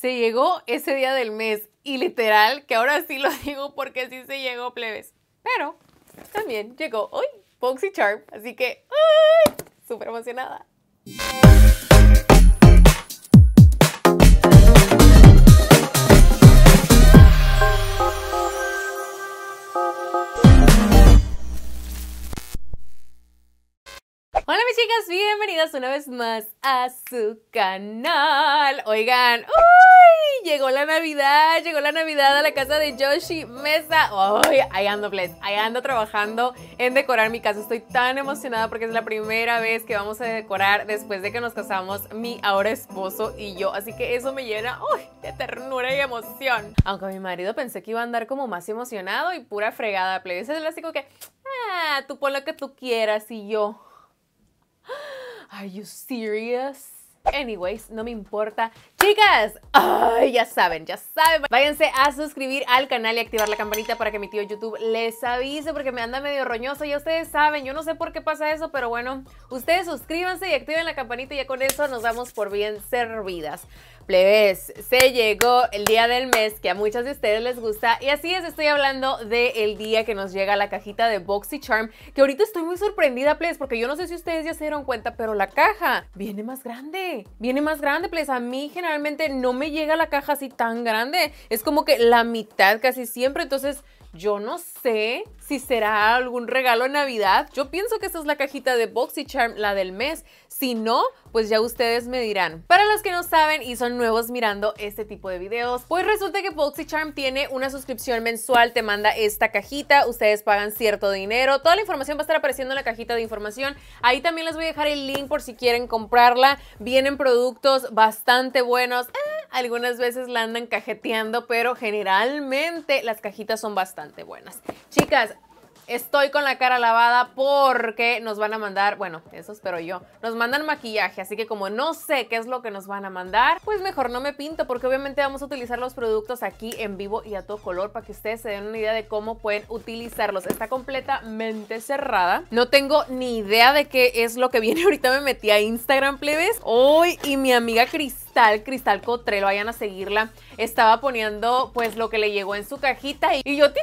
se llegó ese día del mes. Y literal, que ahora sí lo digo porque sí se llegó, plebes. Pero también llegó hoy Boxy Charm. Así que, ¡ay! Súper emocionada. chicas, bienvenidas una vez más a su canal. Oigan, uy, llegó la Navidad, llegó la Navidad a la casa de Yoshi Mesa. Uy, ahí ando, play, ahí ando trabajando en decorar mi casa. Estoy tan emocionada porque es la primera vez que vamos a decorar después de que nos casamos mi ahora esposo y yo. Así que eso me llena, uy, de ternura y emoción. Aunque mi marido pensé que iba a andar como más emocionado y pura fregada, ese Es el clásico que, ah, tú pon lo que tú quieras y yo. Are you serious? Anyways, no me importa. Chicas, Ay, ya saben, ya saben. Váyanse a suscribir al canal y activar la campanita para que mi tío YouTube les avise porque me anda medio roñoso. Ya ustedes saben, yo no sé por qué pasa eso, pero bueno, ustedes suscríbanse y activen la campanita y ya con eso nos damos por bien servidas. Plebes, se llegó el día del mes que a muchas de ustedes les gusta y así es, estoy hablando del día que nos llega la cajita de BoxyCharm, que ahorita estoy muy sorprendida, Plebes, porque yo no sé si ustedes ya se dieron cuenta, pero la caja viene más grande, viene más grande, Plebes. A mí generalmente no me llega la caja así tan grande, es como que la mitad casi siempre, entonces... Yo no sé si será algún regalo en Navidad. Yo pienso que esta es la cajita de BoxyCharm, la del mes. Si no, pues ya ustedes me dirán. Para los que no saben y son nuevos mirando este tipo de videos, pues resulta que BoxyCharm tiene una suscripción mensual, te manda esta cajita, ustedes pagan cierto dinero. Toda la información va a estar apareciendo en la cajita de información. Ahí también les voy a dejar el link por si quieren comprarla. Vienen productos bastante buenos. ¡Eh! Algunas veces la andan cajeteando, pero generalmente las cajitas son bastante buenas. Chicas, estoy con la cara lavada porque nos van a mandar, bueno, eso espero yo, nos mandan maquillaje, así que como no sé qué es lo que nos van a mandar, pues mejor no me pinto porque obviamente vamos a utilizar los productos aquí en vivo y a todo color para que ustedes se den una idea de cómo pueden utilizarlos. Está completamente cerrada, no tengo ni idea de qué es lo que viene, ahorita me metí a Instagram, plebes, hoy y mi amiga Cristal, Cristal Cotrel, vayan a seguirla, estaba poniendo pues lo que le llegó en su cajita y, yo, yo... ¡Ti,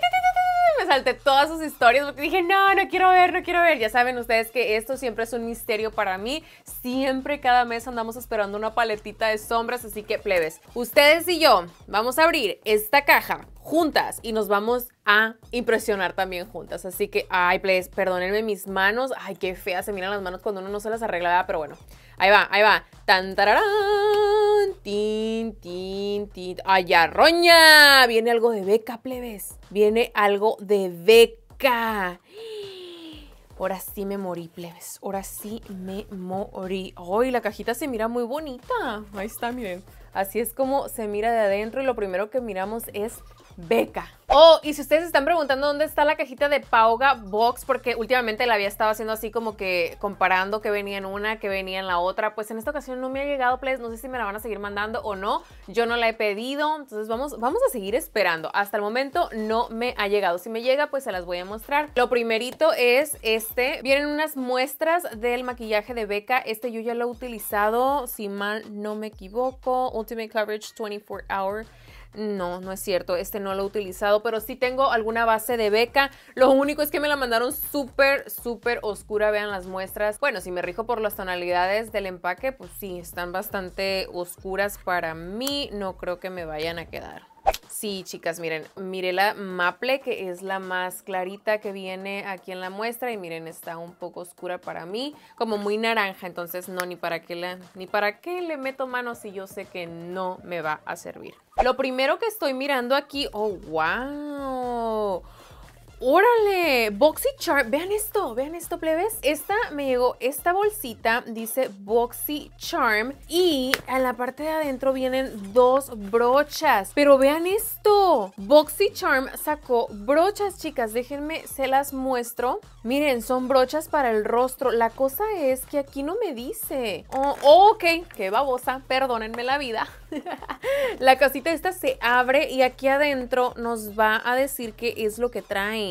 salté todas sus historias porque dije, no, no quiero ver, no quiero ver. Ya saben ustedes que esto siempre es un misterio para mí. Siempre cada mes andamos esperando una paletita de sombras, así que plebes, ustedes y yo vamos a abrir esta caja juntas y nos vamos a impresionar también juntas. Así que, ay, plebes, perdónenme mis manos. Ay, qué feas se miran las manos cuando uno no se las arreglaba, pero bueno. Ahí va, ahí va. Tan, tararán, tin, tin, tin. roña, Viene algo de beca, plebes. Viene algo de beca. Ahora sí me morí, plebes. Ahora sí me morí. ¡Ay, la cajita se mira muy bonita! Ahí está, miren. Así es como se mira de adentro y lo primero que miramos es beca. Oh, y si ustedes están preguntando dónde está la cajita de Pauga Box, porque últimamente la había estado haciendo así como que comparando que venía en una, que venía en la otra, pues en esta ocasión no me ha llegado, please, no sé si me la van a seguir mandando o no, yo no la he pedido, entonces vamos, vamos a seguir esperando. Hasta el momento no me ha llegado, si me llega pues se las voy a mostrar. Lo primerito es este, vienen unas muestras del maquillaje de beca. este yo ya lo he utilizado, si mal no me equivoco, Ultimate Coverage 24 Hour. No, no es cierto, este no lo he utilizado, pero sí tengo alguna base de beca. Lo único es que me la mandaron súper, súper oscura, vean las muestras. Bueno, si me rijo por las tonalidades del empaque, pues sí, están bastante oscuras para mí, no creo que me vayan a quedar. Sí, chicas, miren, miré la maple, que es la más clarita que viene aquí en la muestra y miren, está un poco oscura para mí, como muy naranja, entonces no, ni para qué, la, ni para qué le meto mano si yo sé que no me va a servir. Lo primero que estoy mirando aquí, oh, wow ¡Órale! Boxy Charm. Vean esto, vean esto, plebes. Esta me llegó, esta bolsita dice Boxy Charm. Y en la parte de adentro vienen dos brochas. Pero vean esto. Boxy Charm sacó brochas, chicas. Déjenme, se las muestro. Miren, son brochas para el rostro. La cosa es que aquí no me dice. Oh, ok, qué babosa. Perdónenme la vida. la casita esta se abre y aquí adentro nos va a decir qué es lo que trae.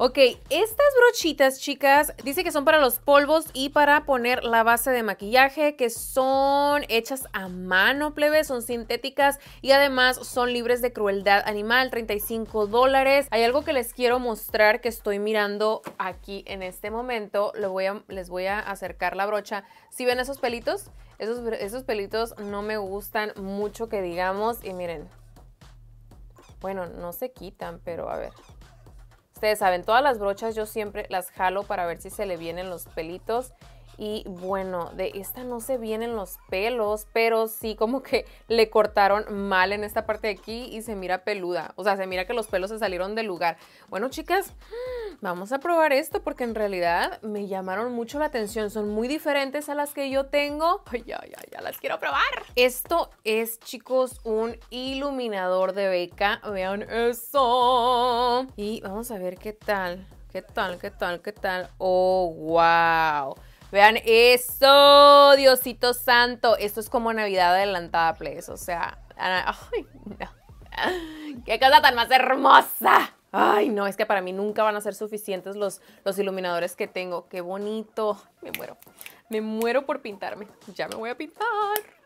Ok, estas brochitas, chicas, dice que son para los polvos y para poner la base de maquillaje, que son hechas a mano, plebe, son sintéticas y además son libres de crueldad animal, 35 dólares. Hay algo que les quiero mostrar que estoy mirando aquí en este momento. Les voy a, acercar la brocha. Si ven esos pelitos, esos, esos pelitos no me gustan mucho que digamos. Y miren, bueno, no se quitan, pero a ver. Ustedes saben, todas las brochas yo siempre las jalo para ver si se le vienen los pelitos y bueno, de esta no se vienen los pelos, pero sí como que le cortaron mal en esta parte de aquí y se mira peluda. O sea, se mira que los pelos se salieron del lugar. Bueno, chicas, vamos a probar esto porque en realidad me llamaron mucho la atención. Son muy diferentes a las que yo tengo. Ay, ya, ya, ya las quiero probar. Esto es, chicos, un iluminador de beca. Vean eso. Y vamos a ver qué tal. ¿Qué tal? ¿Qué tal? ¿Qué tal? Oh, wow. Vean eso, Diosito Santo. Esto es como Navidad adelantada, please. O sea, ay, Qué cosa tan más hermosa. Ay, no, es que para mí nunca van a ser suficientes los, los iluminadores que tengo. Qué bonito. Me muero. Me muero por pintarme. Ya me voy a pintar.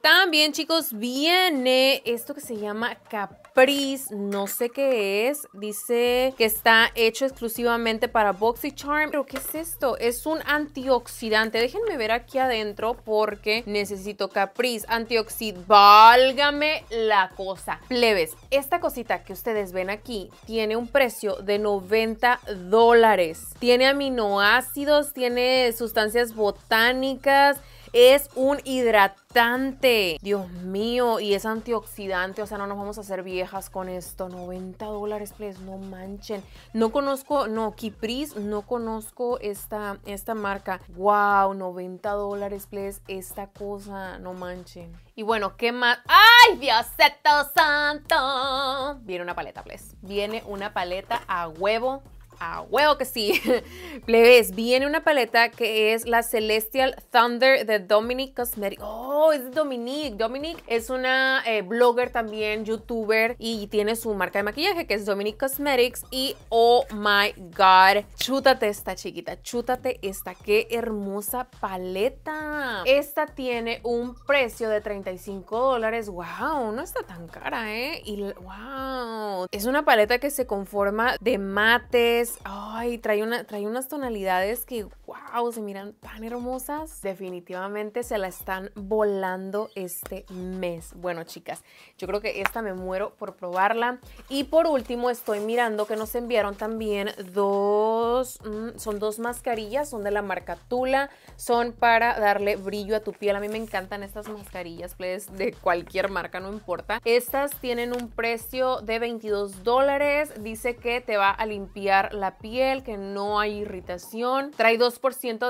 También, chicos, viene esto que se llama capa Capris, no sé qué es. Dice que está hecho exclusivamente para BoxyCharm. ¿Pero qué es esto? Es un antioxidante. Déjenme ver aquí adentro porque necesito capriz. Antioxid, Válgame la cosa. Plebes, esta cosita que ustedes ven aquí tiene un precio de 90 dólares. Tiene aminoácidos, tiene sustancias botánicas, es un hidratante. Dios mío, y es antioxidante, o sea, no nos vamos a hacer viejas con esto. 90 dólares, please, no manchen. No conozco, no, Kipris, no conozco esta, esta marca. Wow, 90 dólares, please, esta cosa, no manchen. Y bueno, ¿qué más? ¡Ay, Diosito santo! Viene una paleta, please. Viene una paleta a huevo huevo que sí. Plebes, viene una paleta que es la Celestial Thunder de Dominic Cosmetics. Oh, es Dominique. Dominic es una eh, blogger también, youtuber y tiene su marca de maquillaje que es Dominic Cosmetics. Y oh my god, chútate esta chiquita, chútate esta. Qué hermosa paleta. Esta tiene un precio de 35 dólares. Wow, no está tan cara, ¿eh? Y wow, es una paleta que se conforma de mates ay, trae, una, trae unas tonalidades que wow, se miran tan hermosas. Definitivamente se la están volando este mes. Bueno, chicas, yo creo que esta me muero por probarla. Y por último, estoy mirando que nos enviaron también dos, mm, son dos mascarillas, son de la marca Tula, son para darle brillo a tu piel. A mí me encantan estas mascarillas, please, de cualquier marca, no importa. Estas tienen un precio de 22 dólares, dice que te va a limpiar la piel, que no hay irritación. Trae dos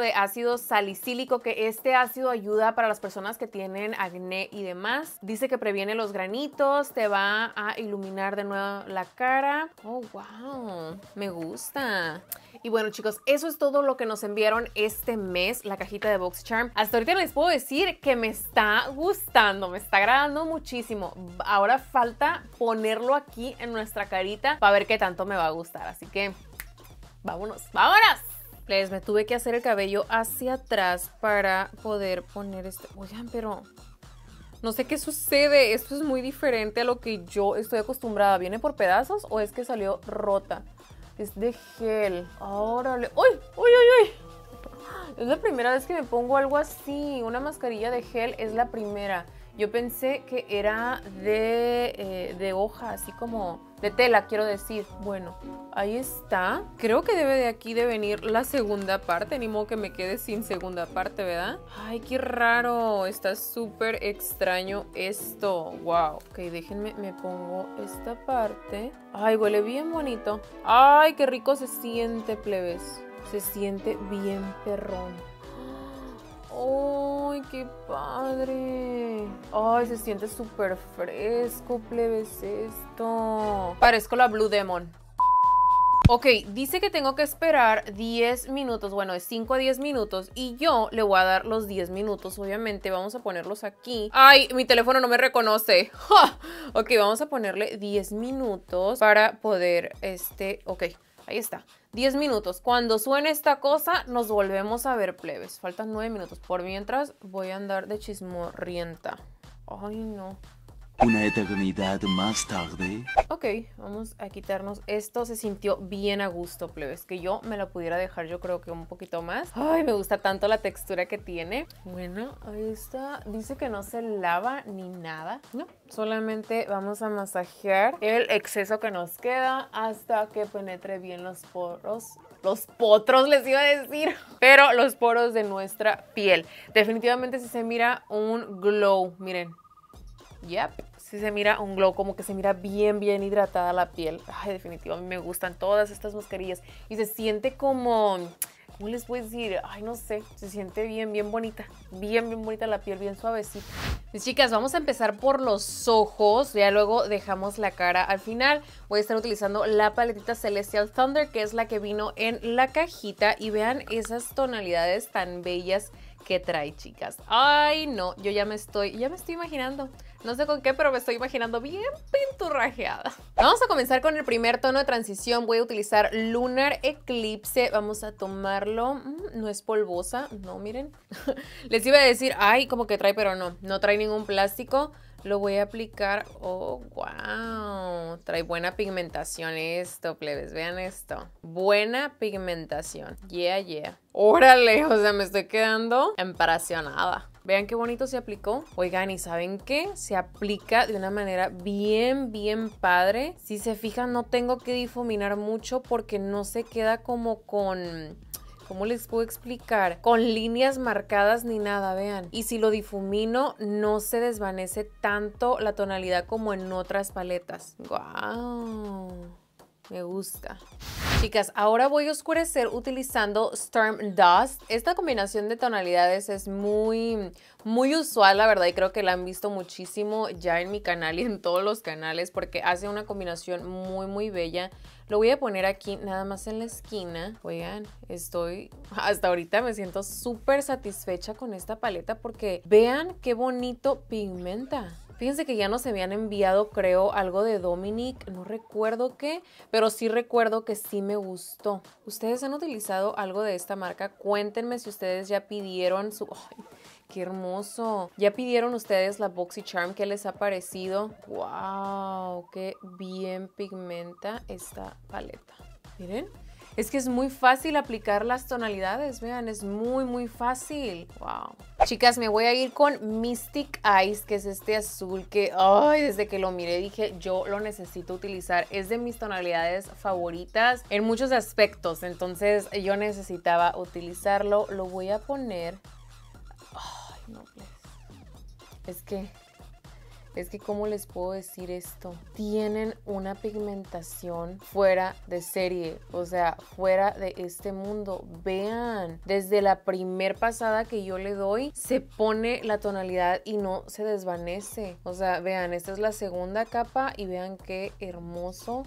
de ácido salicílico, que este ácido ayuda para las personas que tienen acné y demás. Dice que previene los granitos, te va a iluminar de nuevo la cara. Oh, wow, me gusta. Y bueno chicos, eso es todo lo que nos enviaron este mes, la cajita de Box Charm. Hasta ahorita les puedo decir que me está gustando, me está agradando muchísimo. Ahora falta ponerlo aquí en nuestra carita para ver qué tanto me va a gustar. Así que vámonos, vámonos. Les me tuve que hacer el cabello hacia atrás para poder poner este... Oigan, pero... No sé qué sucede, esto es muy diferente a lo que yo estoy acostumbrada. ¿Viene por pedazos o es que salió rota? Es de gel. Órale. ¡Uy! ¡Uy, uy, uy! Es la primera vez que me pongo algo así. Una mascarilla de gel es la primera. Yo pensé que era eh, de, hoja, así como de tela, quiero decir. Bueno, ahí está. Creo que debe de aquí de venir la segunda parte. Ni modo que me quede sin segunda parte, ¿verdad? Ay, qué raro. Está súper extraño esto. Wow. Ok, déjenme, me pongo esta parte. Ay, huele bien bonito. Ay, qué rico se siente, plebes. Se siente bien perrón. Oh ¡Ay, qué padre! ¡Ay, se siente súper fresco, plebes, esto! Parezco la Blue Demon. Ok, dice que tengo que esperar 10 minutos, bueno, es 5 a 10 minutos y yo le voy a dar los 10 minutos, obviamente, vamos a ponerlos aquí. Ay, mi teléfono no me reconoce. Ok, vamos a ponerle 10 minutos para poder, este, ok. Ahí está. 10 minutos. Cuando suene esta cosa, nos volvemos a ver plebes. Faltan 9 minutos. Por mientras, voy a andar de chismorrienta. Ay, no. Una eternidad más tarde. Ok, vamos a quitarnos esto. Se sintió bien a gusto, plebes. Que yo me lo pudiera dejar, yo creo que un poquito más. Ay, me gusta tanto la textura que tiene. Bueno, ahí está. Dice que no se lava ni nada. No, solamente vamos a masajear el exceso que nos queda hasta que penetre bien los poros los potros les iba a decir, pero los poros de nuestra piel. Definitivamente si se mira un glow, miren, Yep. Si se mira un glow, como que se mira bien, bien hidratada la piel. Ay, definitivamente me gustan todas estas mascarillas. Y se siente como... ¿Cómo les puedo decir? Ay, no sé. Se siente bien, bien bonita. Bien, bien bonita la piel, bien suavecita. Mis chicas, vamos a empezar por los ojos, ya luego dejamos la cara al final. Voy a estar utilizando la paletita Celestial Thunder, que es la que vino en la cajita. Y vean esas tonalidades tan bellas ¿Qué trae, chicas. Ay, no, yo ya me estoy, ya me estoy imaginando. No sé con qué, pero me estoy imaginando bien pinturrajeada. Vamos a comenzar con el primer tono de transición. Voy a utilizar Lunar Eclipse. Vamos a tomarlo. Mm, no es polvosa. No, miren. Les iba a decir, ay, como que trae, pero no. No trae ningún plástico. Lo voy a aplicar. Oh, wow. Trae buena pigmentación esto, plebes. Vean esto. Buena pigmentación. Yeah, yeah. Órale, o sea, me estoy quedando emparacionada. Vean qué bonito se aplicó. Oigan, ¿y saben qué? Se aplica de una manera bien, bien padre. Si se fijan, no tengo que difuminar mucho porque no se queda como con ¿cómo les puedo explicar? Con líneas marcadas ni nada, vean. Y si lo difumino, no se desvanece tanto la tonalidad como en otras paletas. Guau... Me gusta. Chicas, ahora voy a oscurecer utilizando Storm Dust. Esta combinación de tonalidades es muy, muy usual, la verdad, y creo que la han visto muchísimo ya en mi canal y en todos los canales porque hace una combinación muy, muy bella. Lo voy a poner aquí nada más en la esquina. Oigan, estoy, hasta ahorita me siento súper satisfecha con esta paleta porque vean qué bonito pigmenta. Fíjense que ya nos habían enviado, creo, algo de Dominic, no recuerdo qué, pero sí recuerdo que sí me gustó. ¿Ustedes han utilizado algo de esta marca? Cuéntenme si ustedes ya pidieron su... ¡Ay, qué hermoso! ¿Ya pidieron ustedes la Charm? ¿Qué les ha parecido? ¡Wow! ¡Qué bien pigmenta esta paleta! Miren. Es que es muy fácil aplicar las tonalidades, vean, es muy, muy fácil. Wow. Chicas, me voy a ir con Mystic Eyes, que es este azul que, ay, desde que lo miré dije, yo lo necesito utilizar. Es de mis tonalidades favoritas en muchos aspectos, entonces yo necesitaba utilizarlo. Lo voy a poner... Ay, no, pues, Es que es que cómo les puedo decir esto, tienen una pigmentación fuera de serie, o sea, fuera de este mundo. Vean, desde la primer pasada que yo le doy, se pone la tonalidad y no se desvanece. O sea, vean, esta es la segunda capa y vean qué hermoso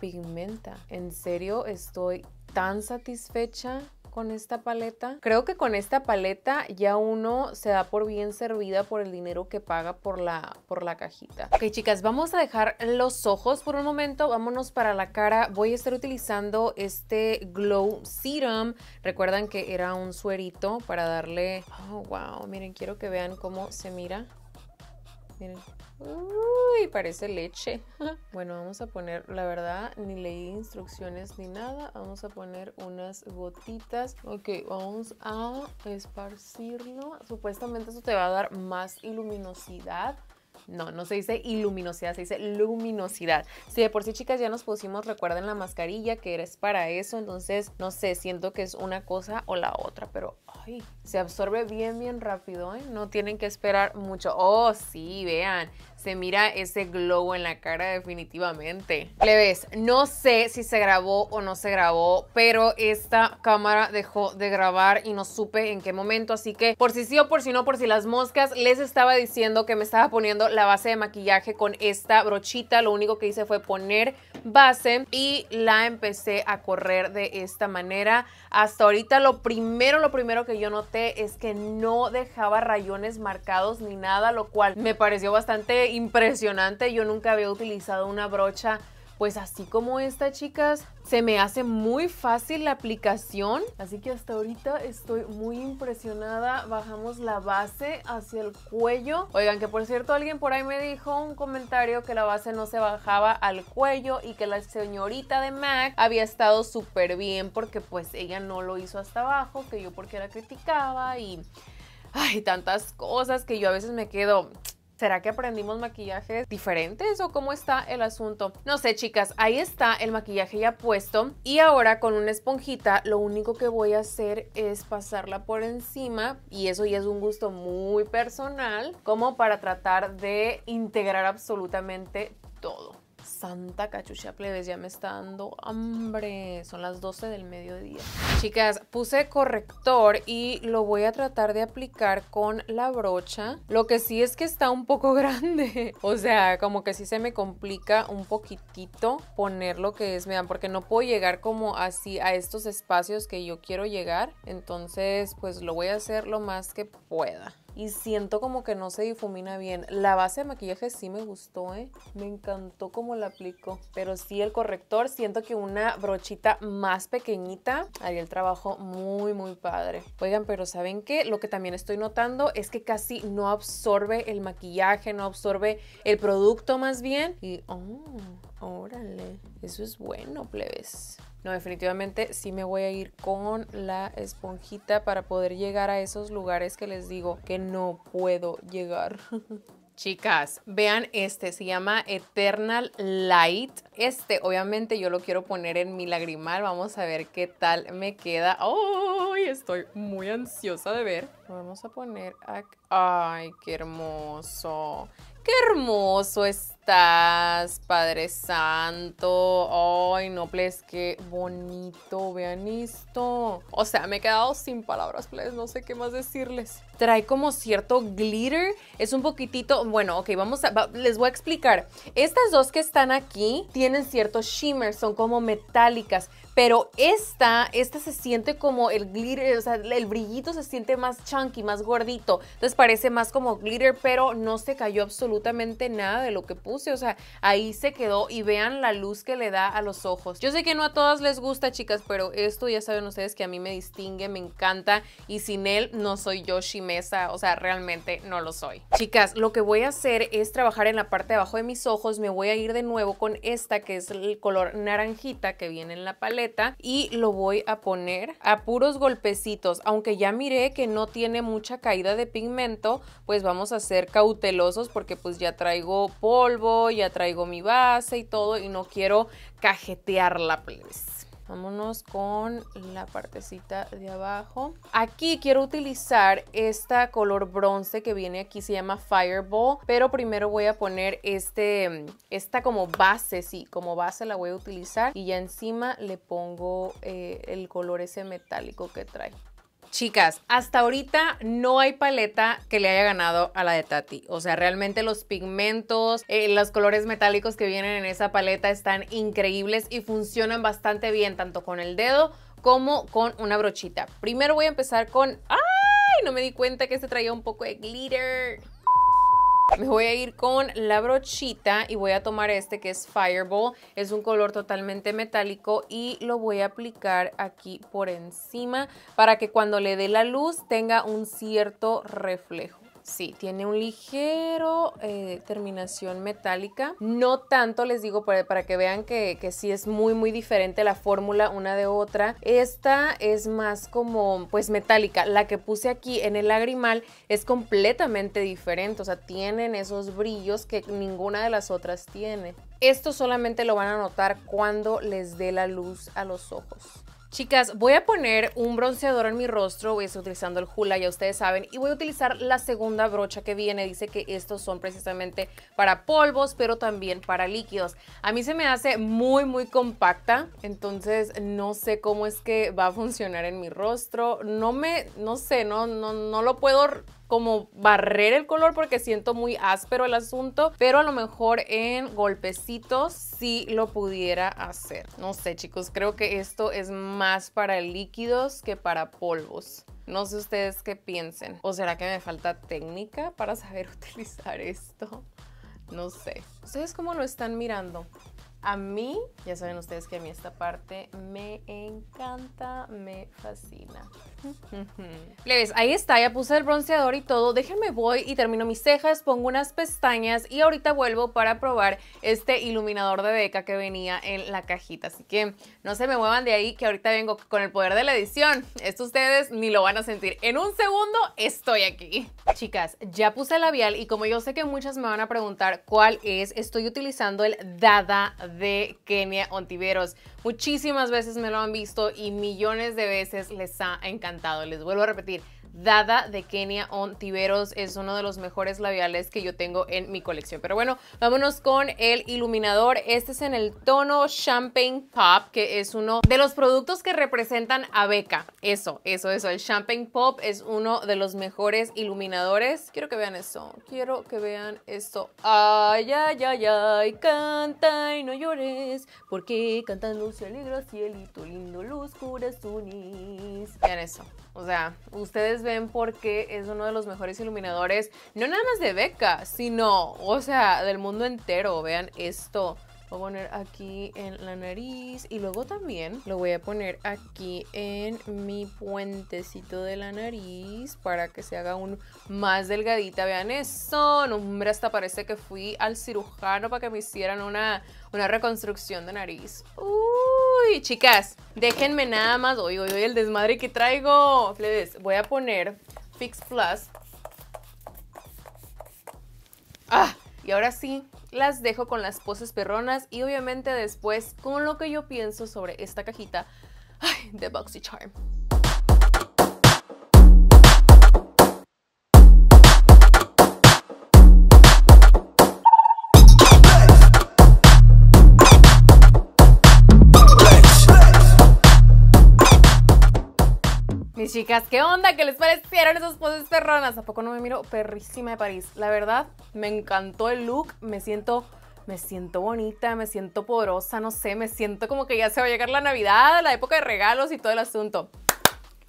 pigmenta. En serio, estoy tan satisfecha con esta paleta. Creo que con esta paleta ya uno se da por bien servida por el dinero que paga por la, por la cajita. Ok, chicas, vamos a dejar los ojos por un momento. Vámonos para la cara. Voy a estar utilizando este Glow Serum. Recuerdan que era un suerito para darle... Oh, wow. Miren, quiero que vean cómo se mira. Miren. Uy, parece leche. Bueno, vamos a poner, la verdad, ni leí instrucciones ni nada. Vamos a poner unas gotitas. Ok, vamos a esparcirlo. Supuestamente eso te va a dar más luminosidad no, no se dice iluminosidad, se dice luminosidad. Si de por sí, chicas, ya nos pusimos, recuerden la mascarilla que eres para eso, entonces no sé, siento que es una cosa o la otra, pero ay, se absorbe bien, bien rápido, ¿eh? no tienen que esperar mucho. Oh, sí, vean, se mira ese globo en la cara definitivamente. ¿Le ves? no sé si se grabó o no se grabó, pero esta cámara dejó de grabar y no supe en qué momento, así que por si sí o por si no, por si las moscas, les estaba diciendo que me estaba poniendo la base de maquillaje con esta brochita, lo único que hice fue poner base y la empecé a correr de esta manera. Hasta ahorita lo primero, lo primero que yo noté es que no dejaba rayones marcados ni nada, lo cual me pareció bastante impresionante. Yo nunca había utilizado una brocha pues así como esta, chicas, se me hace muy fácil la aplicación. Así que hasta ahorita estoy muy impresionada. Bajamos la base hacia el cuello. Oigan, que por cierto, alguien por ahí me dijo un comentario que la base no se bajaba al cuello y que la señorita de MAC había estado súper bien porque pues ella no lo hizo hasta abajo, que yo porque la criticaba y... Ay, tantas cosas que yo a veces me quedo... ¿Será que aprendimos maquillajes diferentes o cómo está el asunto? No sé, chicas, ahí está el maquillaje ya puesto y ahora con una esponjita lo único que voy a hacer es pasarla por encima y eso ya es un gusto muy personal como para tratar de integrar absolutamente todo. Tanta cachucha plebes, ya me está dando hambre. Son las 12 del mediodía. Chicas, puse corrector y lo voy a tratar de aplicar con la brocha. Lo que sí es que está un poco grande. O sea, como que sí se me complica un poquitito poner lo que es, dan, porque no puedo llegar como así a estos espacios que yo quiero llegar. Entonces, pues lo voy a hacer lo más que pueda y siento como que no se difumina bien. La base de maquillaje sí me gustó, ¿eh? Me encantó cómo la aplico. Pero sí, el corrector, siento que una brochita más pequeñita haría el trabajo muy, muy padre. Oigan, pero ¿saben qué? Lo que también estoy notando es que casi no absorbe el maquillaje, no absorbe el producto más bien. Y, oh, órale, eso es bueno, plebes. No, definitivamente sí me voy a ir con la esponjita para poder llegar a esos lugares que les digo que no puedo llegar. Chicas, vean este, se llama Eternal Light. Este obviamente yo lo quiero poner en mi lagrimal, vamos a ver qué tal me queda. ¡Ay! estoy muy ansiosa de ver. Lo vamos a poner aquí. ¡Ay, qué hermoso! ¡Qué hermoso es estás, Padre Santo? Ay, no, Ples qué bonito, vean esto. O sea, me he quedado sin palabras, please, no sé qué más decirles trae como cierto glitter. Es un poquitito, bueno, ok, vamos a, les voy a explicar. Estas dos que están aquí tienen cierto shimmer, son como metálicas, pero esta, esta se siente como el glitter, o sea, el brillito se siente más chunky, más gordito. Entonces parece más como glitter, pero no se cayó absolutamente nada de lo que puse. O sea, ahí se quedó y vean la luz que le da a los ojos. Yo sé que no a todas les gusta, chicas, pero esto ya saben ustedes que a mí me distingue, me encanta y sin él no soy yo, Shimmer mesa, o sea, realmente no lo soy. Chicas, lo que voy a hacer es trabajar en la parte de abajo de mis ojos, me voy a ir de nuevo con esta que es el color naranjita que viene en la paleta y lo voy a poner a puros golpecitos, aunque ya miré que no tiene mucha caída de pigmento, pues vamos a ser cautelosos porque pues ya traigo polvo, ya traigo mi base y todo y no quiero cajetearla, please. Vámonos con la partecita de abajo. Aquí quiero utilizar esta color bronce que viene aquí, se llama Fireball, pero primero voy a poner este, esta como base, sí, como base la voy a utilizar y ya encima le pongo eh, el color ese metálico que trae. Chicas, hasta ahorita no hay paleta que le haya ganado a la de Tati. O sea, realmente los pigmentos, eh, los colores metálicos que vienen en esa paleta están increíbles y funcionan bastante bien, tanto con el dedo como con una brochita. Primero voy a empezar con... ¡Ay! No me di cuenta que este traía un poco de glitter. Me voy a ir con la brochita y voy a tomar este que es Fireball. Es un color totalmente metálico y lo voy a aplicar aquí por encima para que cuando le dé la luz tenga un cierto reflejo. Sí, tiene un ligero eh, terminación metálica. No tanto, les digo, para, que vean que, que, sí es muy, muy diferente la fórmula una de otra. Esta es más como, pues, metálica. La que puse aquí en el lagrimal es completamente diferente. O sea, tienen esos brillos que ninguna de las otras tiene. Esto solamente lo van a notar cuando les dé la luz a los ojos. Chicas, voy a poner un bronceador en mi rostro, voy a estar utilizando el Hula, ya ustedes saben, y voy a utilizar la segunda brocha que viene, dice que estos son precisamente para polvos, pero también para líquidos. A mí se me hace muy, muy compacta, entonces no sé cómo es que va a funcionar en mi rostro, no me, no sé, no, no, no lo puedo como barrer el color porque siento muy áspero el asunto, pero a lo mejor en golpecitos sí lo pudiera hacer. No sé chicos, creo que esto es más para líquidos que para polvos. No sé ustedes qué piensen. ¿O será que me falta técnica para saber utilizar esto? No sé. ¿Ustedes cómo lo están mirando? A mí, ya saben ustedes que a mí esta parte me encanta, me fascina. ¿Leves? ahí está, ya puse el bronceador y todo. Déjenme voy y termino mis cejas, pongo unas pestañas y ahorita vuelvo para probar este iluminador de beca que venía en la cajita. Así que no se me muevan de ahí que ahorita vengo con el poder de la edición. Esto ustedes ni lo van a sentir. En un segundo estoy aquí. Chicas, ya puse labial y como yo sé que muchas me van a preguntar cuál es, estoy utilizando el Dada de Kenia Ontiveros. Muchísimas veces me lo han visto y millones de veces les ha encantado. Les vuelvo a repetir, Dada de Kenia on Tiberos. Es uno de los mejores labiales que yo tengo en mi colección. Pero bueno, vámonos con el iluminador. Este es en el tono Champagne Pop, que es uno de los productos que representan a Beca. Eso, eso, eso. El Champagne Pop es uno de los mejores iluminadores. Quiero que vean esto. Quiero que vean esto. Ay, ay, ay, ay. Canta y no llores, porque cantando se alegra cielito lindo, luz corazones. Vean eso. O sea, ustedes ven por qué es uno de los mejores iluminadores, no nada más de Beca, sino, o sea, del mundo entero. Vean esto. Lo voy a poner aquí en la nariz y luego también lo voy a poner aquí en mi puentecito de la nariz para que se haga un más delgadita. Vean eso, no, hombre, hasta parece que fui al cirujano para que me hicieran una, una reconstrucción de nariz. Uy, chicas, déjenme nada más. Hoy, el desmadre que traigo. Les voy a poner Fix Plus. Ah, y ahora sí, las dejo con las poses perronas y obviamente después con lo que yo pienso sobre esta cajita ay, de charm. chicas, ¿qué onda? ¿Qué les parecieron esos poses perronas? ¿A poco no me miro perrísima de París? La verdad, me encantó el look, me siento... Me siento bonita, me siento poderosa, no sé, me siento como que ya se va a llegar la Navidad, la época de regalos y todo el asunto.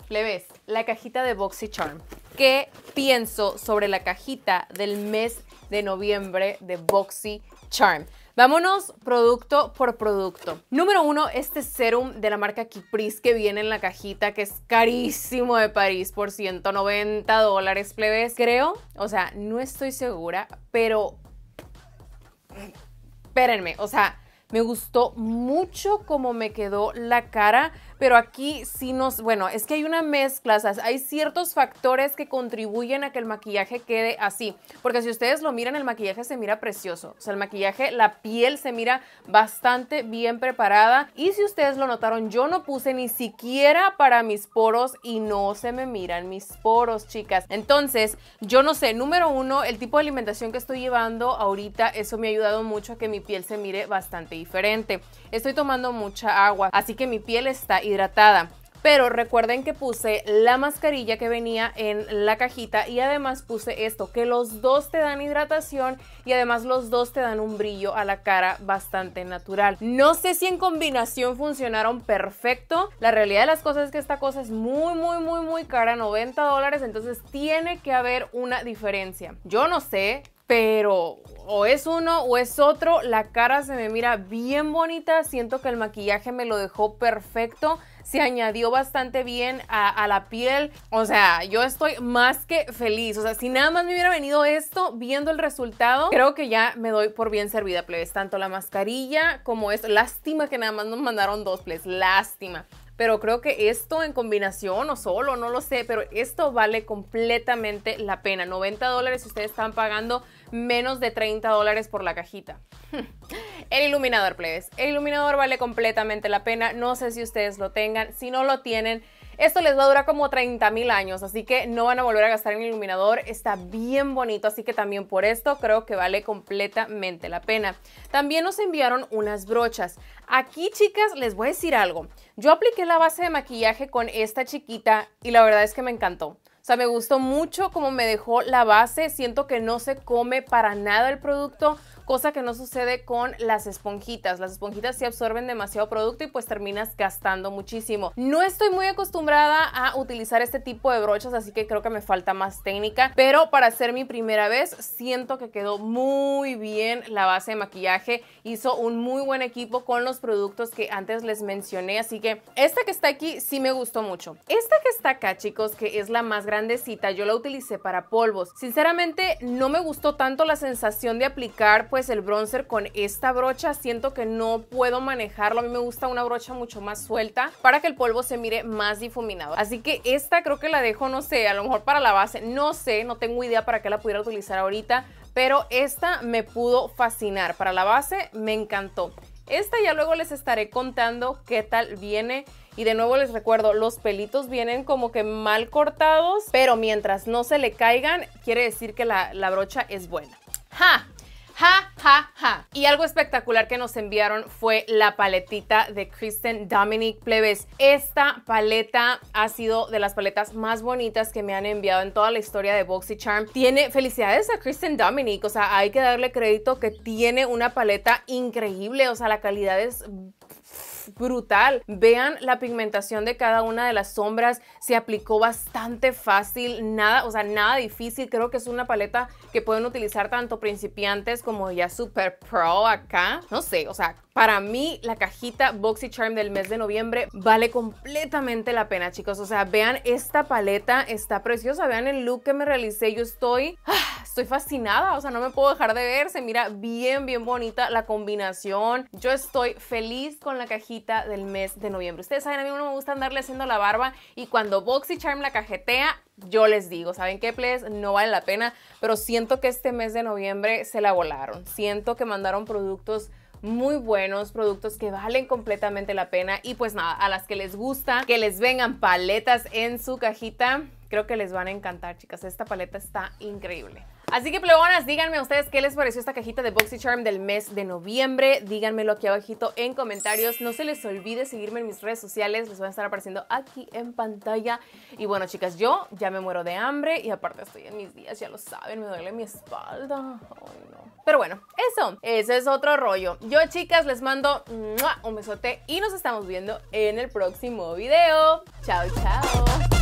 ¿Le ves? la cajita de Boxy BoxyCharm qué pienso sobre la cajita del mes de noviembre de Boxy Charm. Vámonos producto por producto. Número uno, este serum de la marca Kipris que viene en la cajita, que es carísimo de París por 190 dólares, plebes. Creo, o sea, no estoy segura, pero... Espérenme, o sea, me gustó mucho cómo me quedó la cara pero aquí sí nos, bueno, es que hay una mezcla, hay ciertos factores que contribuyen a que el maquillaje quede así, porque si ustedes lo miran, el maquillaje se mira precioso, o sea, el maquillaje, la piel se mira bastante bien preparada y si ustedes lo notaron, yo no puse ni siquiera para mis poros y no se me miran mis poros, chicas. Entonces, yo no sé, número uno, el tipo de alimentación que estoy llevando ahorita, eso me ha ayudado mucho a que mi piel se mire bastante diferente. Estoy tomando mucha agua, así que mi piel está hidratada. Pero recuerden que puse la mascarilla que venía en la cajita y además puse esto, que los dos te dan hidratación y además los dos te dan un brillo a la cara bastante natural. No sé si en combinación funcionaron perfecto. La realidad de las cosas es que esta cosa es muy, muy, muy, muy cara, 90 dólares, entonces tiene que haber una diferencia. Yo no sé, pero o es uno o es otro. La cara se me mira bien bonita. Siento que el maquillaje me lo dejó perfecto. Se añadió bastante bien a, la piel. O sea, yo estoy más que feliz. O sea, si nada más me hubiera venido esto, viendo el resultado, creo que ya me doy por bien servida, plebes. Tanto la mascarilla como es Lástima que nada más nos mandaron dos, plebes. Lástima pero creo que esto en combinación o solo, no lo sé, pero esto vale completamente la pena. 90 dólares ustedes están pagando menos de 30 dólares por la cajita. El iluminador, plebes. El iluminador vale completamente la pena. No sé si ustedes lo tengan. Si no lo tienen, esto les va a durar como 30 mil años, así que no van a volver a gastar en iluminador. Está bien bonito, así que también por esto creo que vale completamente la pena. También nos enviaron unas brochas. Aquí, chicas, les voy a decir algo. Yo apliqué la base de maquillaje con esta chiquita y la verdad es que me encantó. O sea, me gustó mucho cómo me dejó la base. Siento que no se come para nada el producto cosa que no sucede con las esponjitas. Las esponjitas sí absorben demasiado producto y pues terminas gastando muchísimo. No estoy muy acostumbrada a utilizar este tipo de brochas, así que creo que me falta más técnica, pero para hacer mi primera vez siento que quedó muy bien la base de maquillaje. Hizo un muy buen equipo con los productos que antes les mencioné, así que esta que está aquí sí me gustó mucho. Esta que está acá, chicos, que es la más grandecita, yo la utilicé para polvos. Sinceramente, no me gustó tanto la sensación de aplicar pues, es pues, el bronzer con esta brocha. Siento que no puedo manejarlo. A mí me gusta una brocha mucho más suelta para que el polvo se mire más difuminado. Así que esta creo que la dejo, no sé, a lo mejor para la base. No sé, no tengo idea para qué la pudiera utilizar ahorita. Pero esta me pudo fascinar. Para la base me encantó. Esta ya luego les estaré contando qué tal viene. Y de nuevo les recuerdo, los pelitos vienen como que mal cortados, pero mientras no se le caigan, quiere decir que la, la brocha es buena. ¡Ja! Ja, ja, ja. Y algo espectacular que nos enviaron fue la paletita de Kristen Dominic Plebes. Esta paleta ha sido de las paletas más bonitas que me han enviado en toda la historia de BoxyCharm. Tiene felicidades a Kristen Dominic, o sea, hay que darle crédito que tiene una paleta increíble, o sea, la calidad es brutal. Vean la pigmentación de cada una de las sombras. Se aplicó bastante fácil, nada, o sea, nada difícil. Creo que es una paleta que pueden utilizar tanto principiantes como ya super pro acá. No sé, o sea, para mí la cajita BoxyCharm del mes de noviembre vale completamente la pena, chicos. O sea, vean esta paleta, está preciosa. Vean el look que me realicé. Yo estoy... Ah, estoy fascinada, o sea, no me puedo dejar de ver, se mira bien, bien bonita la combinación. Yo estoy feliz con la cajita del mes de noviembre. Ustedes saben, a mí no me gusta andarle haciendo la barba y cuando BoxyCharm la cajetea, yo les digo, ¿saben qué, please? No vale la pena, pero siento que este mes de noviembre se la volaron. Siento que mandaron productos muy buenos, productos que valen completamente la pena y pues nada, a las que les gusta que les vengan paletas en su cajita, creo que les van a encantar, chicas. Esta paleta está increíble. Así que plebonas, díganme a ustedes qué les pareció esta cajita de BoxyCharm del mes de noviembre. Díganmelo aquí abajito en comentarios. No se les olvide seguirme en mis redes sociales, les van a estar apareciendo aquí en pantalla. Y bueno, chicas, yo ya me muero de hambre y aparte estoy en mis días, ya lo saben, me duele mi espalda. Ay, no. Pero bueno, eso, Eso es otro rollo. Yo, chicas, les mando un besote y nos estamos viendo en el próximo video. Chao, chao.